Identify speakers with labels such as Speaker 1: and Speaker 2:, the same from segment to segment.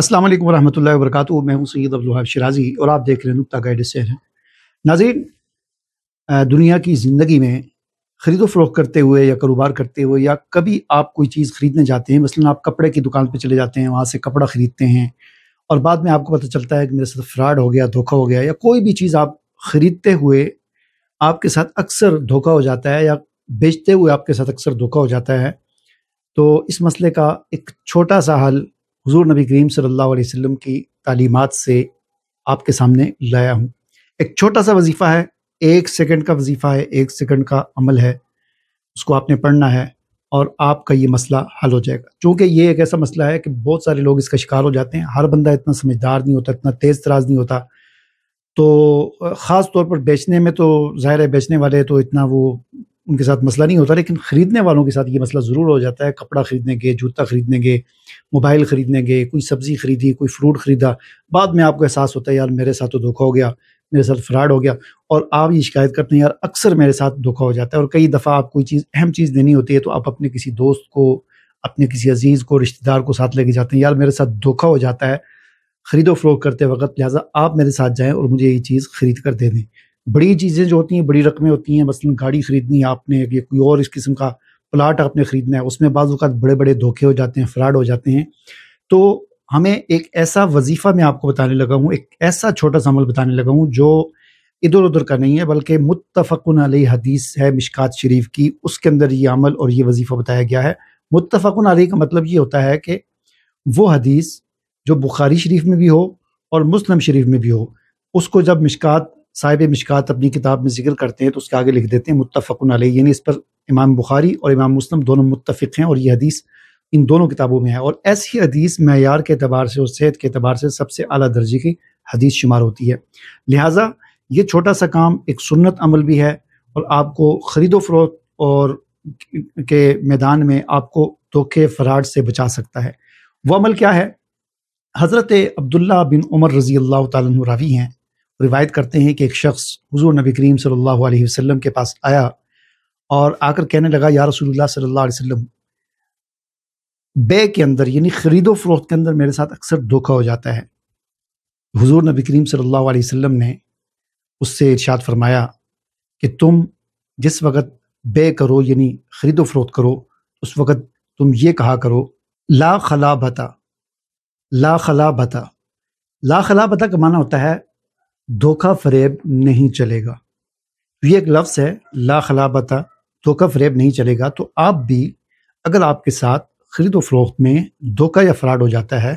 Speaker 1: अस्सलाम वालेकुम वरहमतुल्लाहि मैं हूं सैयद अब्दुल शराजी और आप देख रहे हैं नुकता गाइड से हैं नाजीन दुनिया की ज़िंदगी में ख़रीदो फरोख करते हुए या कारोबार करते हुए या कभी आप कोई चीज़ ख़रीदने जाते हैं मसलन आप कपड़े की दुकान पर चले जाते हैं वहाँ से कपड़ा ख़रीदते हैं और बाद में आपको पता चलता है कि मेरे साथ फ्रॉड हो गया धोखा हो गया या कोई भी चीज़ आप ख़रीदते हुए आपके साथ अक्सर धोखा हो जाता है या बेचते हुए आपके साथ अक्सर धोखा हो जाता है तो इस मसले का एक छोटा सा हल हुजूर नबी करीम सल्लल्लाहु अलैहि वसल्लम की तालीमात से आपके सामने लाया हूँ एक छोटा सा वजीफ़ा है एक सेकंड का वजीफ़ा है एक सेकंड का अमल है उसको आपने पढ़ना है और आपका ये मसला हल हो जाएगा चूँकि ये एक ऐसा मसला है कि बहुत सारे लोग इसका शिकार हो जाते हैं हर बंदा इतना समझदार नहीं होता इतना तेज़ तराज नहीं होता तो ख़ास तौर पर बेचने में तो ज़ाहिर है बेचने वाले तो इतना वो उनके साथ मसला नहीं होता लेकिन ख़रीदने वालों के साथ ये मसला ज़रूर हो जाता है कपड़ा ख़रीदने गए जूता ख़रीदने गए मोबाइल ख़रीदने गए कोई सब्ज़ी ख़रीदी कोई फ्रूट ख़रीदा बाद में आपको एहसास होता है यार मेरे साथ तो धोखा हो गया मेरे साथ फ्रॉड हो गया और आप ये शिकायत करते हैं यार अक्सर मेरे साथ धोखा हो जाता है और कई दफ़ा आप कोई चीज़ अहम चीज़ देनी होती है तो आप अपने किसी दोस्त को अपने किसी अजीज़ को रिश्तेदार को साथ लेके जाते हैं यार मेरे साथ धोखा हो जाता है ख़रीदो फरोख करते वक्त लिहाजा आप मेरे साथ जाएँ और मुझे ये चीज़ ख़रीद कर दे दें बड़ी चीज़ें जो होती हैं बड़ी रकमें होती हैं मसलन गाड़ी खरीदनी है आपने या कोई और इस किस्म का प्लाट आपने खरीदना है उसमें बाज़ात बड़े बड़े धोखे हो जाते हैं फ्रॉड हो जाते हैं तो हमें एक ऐसा वजीफ़ा मैं आपको बताने लगा हूँ एक ऐसा छोटा सा अमल बताने लगा हूँ जो इधर उधर का नहीं है बल्कि मुतफ़न अली हदीस है मिशकात शरीफ की उसके अंदर ये अमल और ये वजीफ़ा बताया गया है मुतफ़न अली का मतलब ये होता है कि वो हदीस जो बुखारी शरीफ में भी हो और मुस्लिम शरीफ में भी हो उसको जब मिशकात साहिब मिशकात अपनी किताब में जिक्र करते हैं तो उसके आगे लिख देते हैं मुतफ़न आल यानी इस पर इमाम बुखारी और इमाम मुस्लिम दोनों मुतफ़ हैं और ये हदीस इन दोनों किताबों में है और ऐसी हदीस मैार के अतबार से और सेहत के अतबार से सबसे अली दर्जे की हदीस शुमार होती है लिहाजा ये छोटा सा काम एक सुन्नत अमल भी है और आपको ख़रीदो फरोख और के मैदान में आपको धोखे फराड से बचा सकता है वह अमल क्या है हज़रत अब्दुल्ला बिन उमर रज़ी अल्लाह तवी हैं रिवायत करते हैं कि एक शख्स हुजूर नबी करीम सल्लल्लाहु अलैहि वसल्लम के पास आया और आकर कहने लगा या रसूलुल्लाह सल्लल्लाहु अलैहि वसल्लम बे के अंदर यानी खरीदो फरोख्त के अंदर मेरे साथ अक्सर धोखा हो जाता है हुजूर नबी करीम सल्लल्लाहु अलैहि वसल्लम ने उससे इरशाद फरमाया कि तुम जिस वक़्त बे करो यानी खरीदो फरोख्त करो उस वक़्त तुम ये कहा करो ला खला भता ला खला भता ला खला भता का माना होता है धोखा फरेब नहीं चलेगा तो ये एक लफ्ज़ है ला खलाबता धोखा फरेब नहीं चलेगा तो आप भी अगर आपके साथ खरीदो फरोख्त में धोखा या फ्राड हो जाता है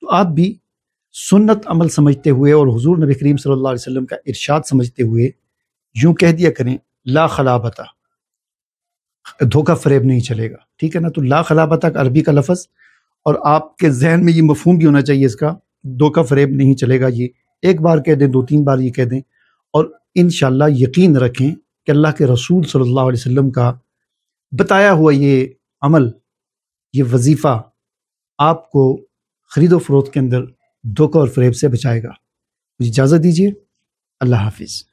Speaker 1: तो आप भी सुन्नत अमल समझते हुए और हजूर नबी करीम सल्लल्लाहु अलैहि वसल्लम का इरशाद समझते हुए यूं कह दिया करें ला खलाबता धोखा फरेब नहीं चलेगा ठीक है ना तो ला खलाबता अरबी का लफज और आपके जहन में ये मफहम भी होना चाहिए इसका धोखा फरेब नहीं चलेगा ये एक बार कह दें दो तीन बार ये कह दें और इन यकीन रखें कि अल्लाह के रसूल सल्ला वसम का बताया हुआ ये अमल ये वजीफ़ा आपको ख़रीदो फरोख के अंदर धोखा और फ्रेब से बचाएगा मुझे इजाज़त दीजिए अल्लाह हाफिज़